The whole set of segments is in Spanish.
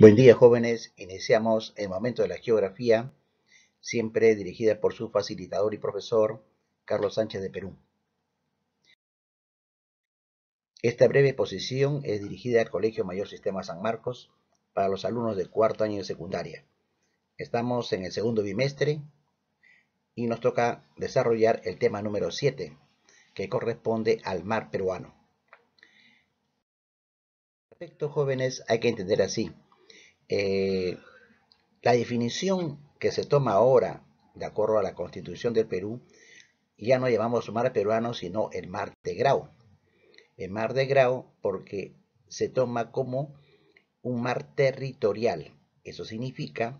Buen día jóvenes, iniciamos el momento de la geografía, siempre dirigida por su facilitador y profesor, Carlos Sánchez de Perú. Esta breve exposición es dirigida al Colegio Mayor Sistema San Marcos para los alumnos del cuarto año de secundaria. Estamos en el segundo bimestre y nos toca desarrollar el tema número 7, que corresponde al mar peruano. Respecto jóvenes, hay que entender así eh, la definición que se toma ahora, de acuerdo a la constitución del Perú, ya no llamamos mar peruano, sino el mar de Grau. El mar de Grau porque se toma como un mar territorial. Eso significa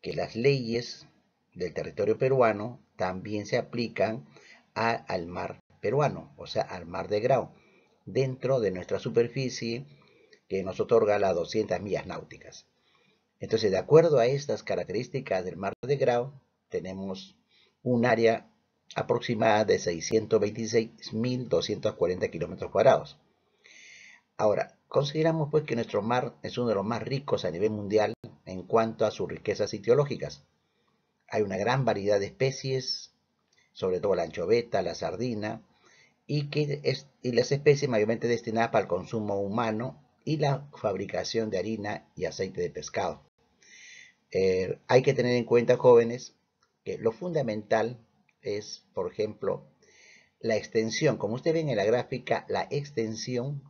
que las leyes del territorio peruano también se aplican al mar peruano, o sea, al mar de Grau, dentro de nuestra superficie que nos otorga las 200 millas náuticas. Entonces, de acuerdo a estas características del mar de Grau, tenemos un área aproximada de 626.240 kilómetros cuadrados. Ahora, consideramos pues que nuestro mar es uno de los más ricos a nivel mundial en cuanto a sus riquezas ideológicas. Hay una gran variedad de especies, sobre todo la anchoveta, la sardina, y, que es, y las especies mayormente destinadas para el consumo humano y la fabricación de harina y aceite de pescado. Eh, hay que tener en cuenta, jóvenes, que lo fundamental es, por ejemplo, la extensión. Como usted ve en la gráfica, la extensión,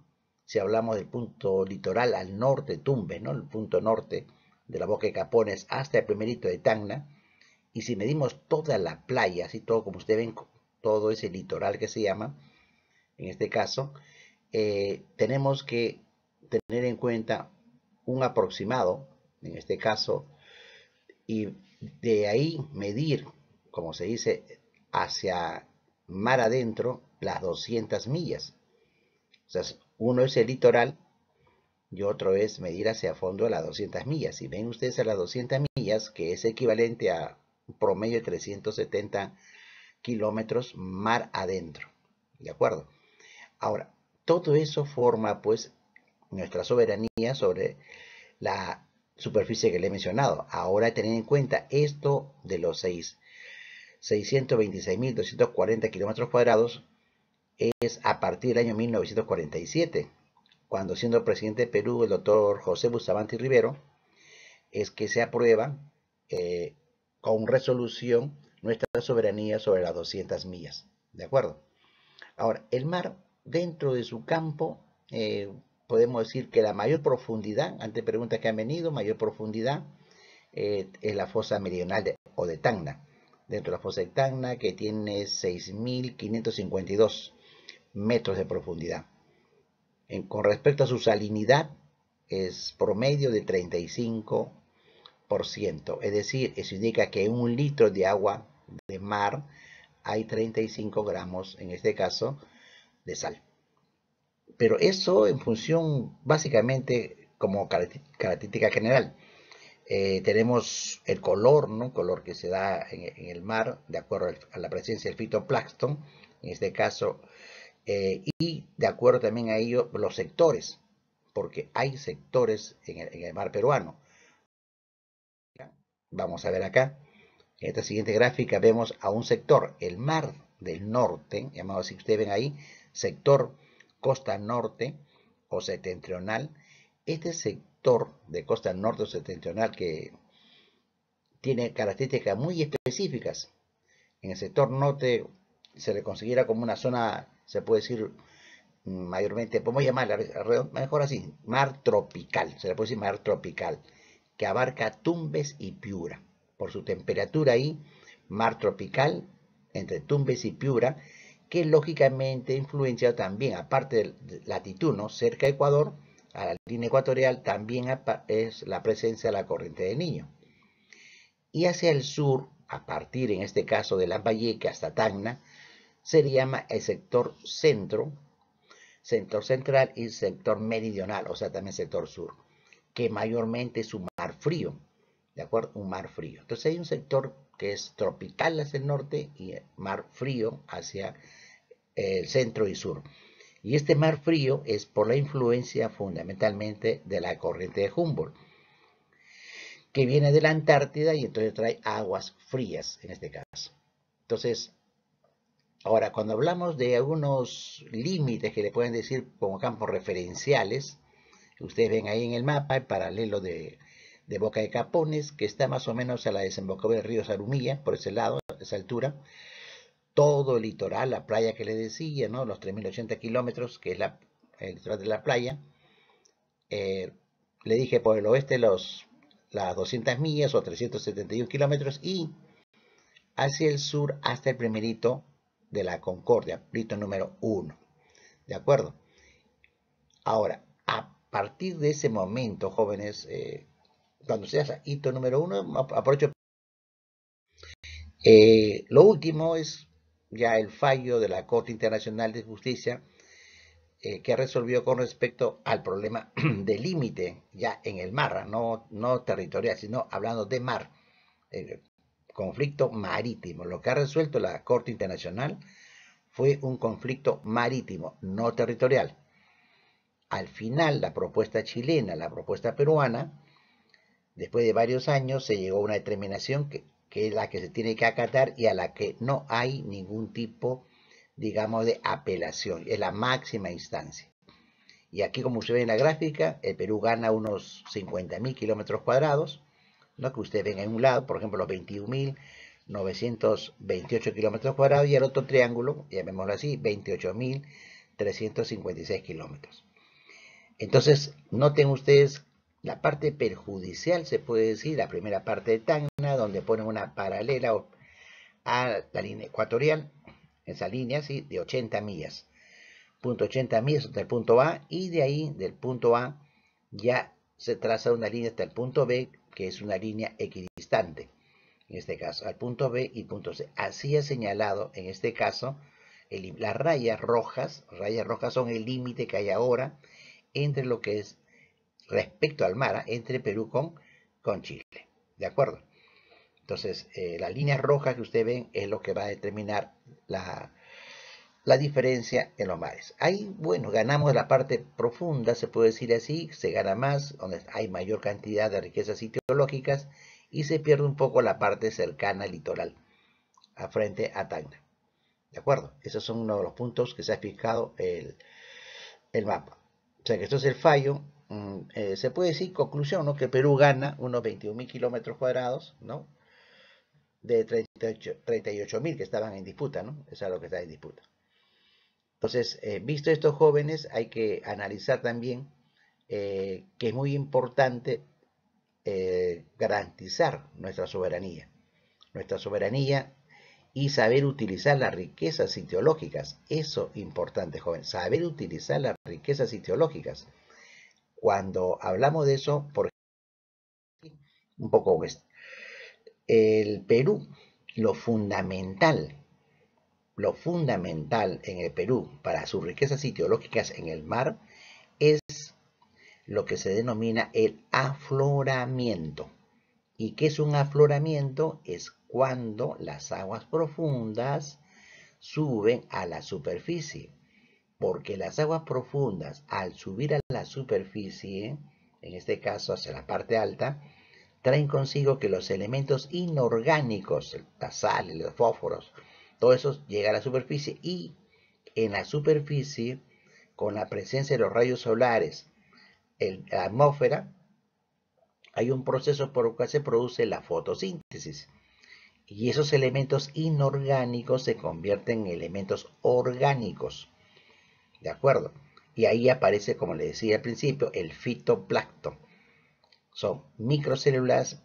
si hablamos del punto litoral al norte, Tumbes, ¿no? el punto norte de la boca de Capones hasta el primerito de Tacna, y si medimos toda la playa, así todo como usted ven, todo ese litoral que se llama, en este caso, eh, tenemos que tener en cuenta un aproximado, en este caso, y de ahí medir, como se dice, hacia mar adentro las 200 millas. O sea, uno es el litoral y otro es medir hacia fondo las 200 millas. Si ven ustedes a las 200 millas, que es equivalente a un promedio de 370 kilómetros mar adentro. ¿De acuerdo? Ahora, todo eso forma pues nuestra soberanía sobre la superficie que le he mencionado. Ahora tener en cuenta esto de los 626.240 kilómetros cuadrados es a partir del año 1947, cuando siendo presidente de Perú el doctor José Bustamante Rivero, es que se aprueba eh, con resolución nuestra soberanía sobre las 200 millas. ¿De acuerdo? Ahora, el mar dentro de su campo eh, podemos decir que la mayor profundidad, ante preguntas que han venido, mayor profundidad eh, es la fosa meridional o de Tacna, dentro de la fosa de Tacna que tiene 6.552 metros de profundidad. con respecto a su salinidad, es promedio de 35%, es decir, eso indica que en un litro de agua de mar hay 35 gramos, en este caso, de sal pero eso en función básicamente como característica general. Eh, tenemos el color, ¿no? color que se da en, el mar de acuerdo a la presencia del fitoplancton, en este caso, eh, y de acuerdo también a ello los sectores, porque hay sectores en el, mar peruano. Vamos a ver acá. En esta siguiente gráfica vemos a un sector, el mar del norte, llamado si ustedes ven ahí, sector costa norte o septentrional, este sector de costa norte o septentrional que tiene características muy específicas, en el sector norte se le considera como una zona, se puede decir mm, mayormente, podemos llamarla mejor así, mar tropical, se le puede decir mar tropical, que abarca Tumbes y Piura. Por su temperatura ahí, mar tropical entre Tumbes y Piura, que lógicamente influencia también, aparte de latitud, cerca de Ecuador, a la línea ecuatorial, también es la presencia de la corriente de Niño. Y hacia el sur, a partir en este caso de vallecas hasta Tacna, se llama el sector centro, sector central y sector meridional, o sea, también sector sur, que mayormente es un mar frío, ¿de acuerdo? Un mar frío. Entonces hay un sector que es tropical hacia el norte y mar frío hacia el el centro y sur. Y este mar frío es por la influencia fundamentalmente de la corriente de Humboldt, que viene de la Antártida y entonces trae aguas frías en este caso. Entonces, ahora cuando hablamos de algunos límites que le pueden decir como campos referenciales, ustedes ven ahí en el mapa el paralelo de, de Boca de Capones, que está más o menos a la desembocadura del río Sarumilla, por ese lado, a esa altura, todo el litoral, la playa que le decía, ¿no? los 3.080 kilómetros, que es la, el litoral de la playa. Eh, le dije por el oeste los, las 200 millas o 371 kilómetros y hacia el sur hasta el primerito de la Concordia, Hito número uno. ¿De acuerdo? Ahora, a partir de ese momento, jóvenes, eh, cuando se hace hito número uno, aprovecho eh, lo último es ya el fallo de la Corte Internacional de Justicia eh, que resolvió con respecto al problema de límite ya en el mar, no, no territorial, sino hablando de mar, eh, conflicto marítimo. Lo que ha resuelto la Corte Internacional fue un conflicto marítimo, no territorial. Al final, la propuesta chilena, la propuesta peruana, después de varios años se llegó a una determinación que que es la que se tiene que acatar y a la que no hay ningún tipo, digamos, de apelación. Es la máxima instancia. Y aquí, como se ve en la gráfica, el Perú gana unos 50.000 kilómetros cuadrados, ¿no? que usted ven en un lado, por ejemplo, los 21.928 kilómetros cuadrados, y el otro triángulo, llamémoslo así, 28.356 kilómetros. Entonces, noten ustedes la parte perjudicial, se puede decir, la primera parte de Tacna, donde pone una paralela a la línea ecuatorial, esa línea ¿sí? de 80 millas. Punto 80 millas hasta el punto A y de ahí, del punto A, ya se traza una línea hasta el punto B, que es una línea equidistante, en este caso, al punto B y punto C. Así ha señalado, en este caso, las rayas rojas, rayas rojas son el límite que hay ahora entre lo que es respecto al mar ¿ah? entre Perú con, con Chile. ¿De acuerdo? Entonces, eh, la línea roja que usted ven es lo que va a determinar la, diferencia en los mares. Ahí, bueno, ganamos la parte profunda, se puede decir así, se gana más, donde hay mayor cantidad de riquezas ideológicas y se pierde un poco la parte cercana al litoral, a frente a Tacna. ¿De acuerdo? Esos son uno de los puntos que se ha fijado el, el mapa. O sea que esto es el fallo Mm, eh, se puede decir, conclusión, que Perú gana unos 21.000 kilómetros cuadrados, ¿no? De 38.000 que estaban en disputa, ¿no? es algo que está en disputa. Entonces, eh, visto estos jóvenes, hay que analizar también eh, que es muy importante garantizar nuestra soberanía. Nuestra soberanía y saber utilizar las riquezas ideológicas. Eso es importante, joven. Saber utilizar las riquezas ideológicas. Cuando hablamos de eso, por un poco el Perú, lo fundamental, lo fundamental en el Perú para sus riquezas ideológicas en el mar es lo que se denomina el afloramiento. ¿Y qué es un afloramiento? Es cuando las aguas profundas suben a la superficie porque las aguas profundas al subir a la superficie, en este caso hacia la parte alta, traen consigo que los elementos inorgánicos, la sal, los fósforos, todo eso llega a la superficie y en la superficie, con la presencia de los rayos solares, en la atmósfera, hay un proceso por el cual se produce la fotosíntesis. Y esos elementos inorgánicos se convierten en elementos orgánicos. ¿de acuerdo? Y ahí aparece, como le decía al principio, el fitoplancton. Son microcélulas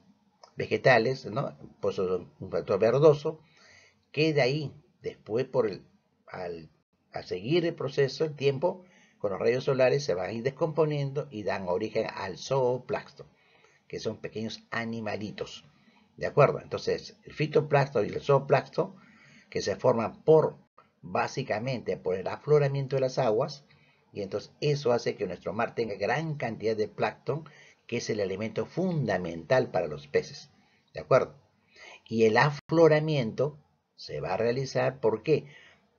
vegetales, ¿no? pues un factor verdoso, que de ahí, después, por el, al, seguir el proceso, el tiempo, con los rayos solares se van a ir descomponiendo y dan origen al zooplancton, que son pequeños animalitos. ¿De acuerdo? Entonces, el fitoplancton y el zooplancton, que se forman por básicamente por el afloramiento de las aguas y entonces eso hace que nuestro mar tenga gran cantidad de plancton, que es el elemento fundamental para los peces. ¿De acuerdo? Y el afloramiento se va a realizar, ¿por qué?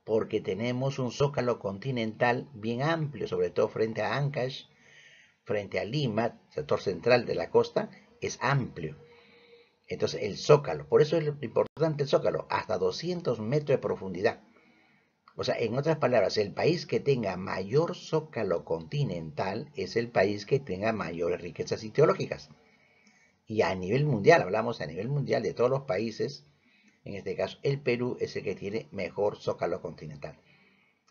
Porque tenemos un zócalo continental bien amplio, sobre todo frente a Ancash, frente a Lima, sector central de la costa, es amplio. Entonces el zócalo, por eso es importante el zócalo, hasta 200 metros de profundidad. O sea, en otras palabras, el país que tenga mayor zócalo continental es el país que tenga mayores riquezas ideológicas. Y a nivel mundial, hablamos a nivel mundial de todos los países, en este caso el Perú es el que tiene mejor zócalo continental.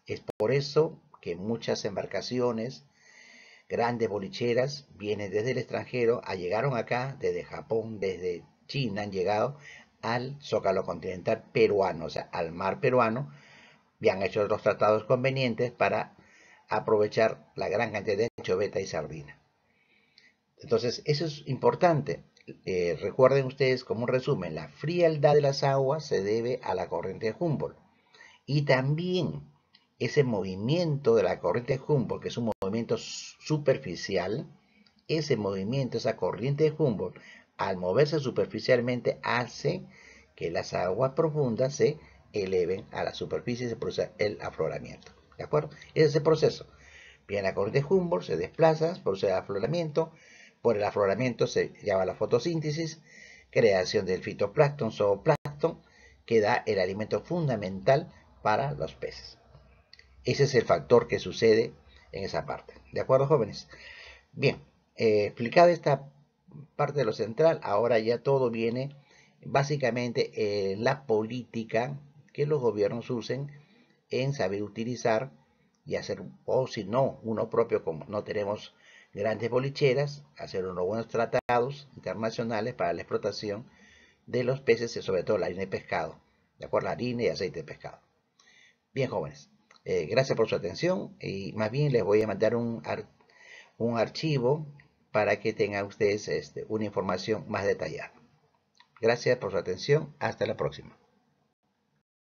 Es por eso que muchas embarcaciones, grandes bolicheras, vienen desde el extranjero, llegaron acá, desde Japón, desde China, han llegado al zócalo continental peruano, o sea, al mar peruano, ya han hecho los tratados convenientes para aprovechar la gran cantidad de choveta y sardina. Entonces, eso es importante. Eh, recuerden ustedes, como un resumen, la frialdad de las aguas se debe a la corriente de Humboldt. Y también ese movimiento de la corriente de Humboldt, que es un movimiento superficial, ese movimiento, esa corriente de Humboldt, al moverse superficialmente, hace que las aguas profundas se eleven a la superficie se produce el afloramiento. ¿De acuerdo? Ese es el proceso. Viene a corriente Humboldt, se desplaza, produce el afloramiento. Por el afloramiento se llama la fotosíntesis, creación del fitoplancton, zooplancton, que da el alimento fundamental para los peces. Ese es el factor que sucede en esa parte. ¿De acuerdo, jóvenes? Bien, eh, explicado esta parte de lo central, ahora ya todo viene básicamente en la política que los gobiernos usen en saber utilizar y hacer, o si no, uno propio, como no tenemos grandes bolicheras, hacer unos buenos tratados internacionales para la explotación de los peces y sobre todo la harina de pescado, de acuerdo, la harina y aceite de pescado. Bien, jóvenes, eh, gracias por su atención y más bien les voy a mandar un, un archivo para que tengan ustedes este, una información más detallada. Gracias por su atención, hasta la próxima.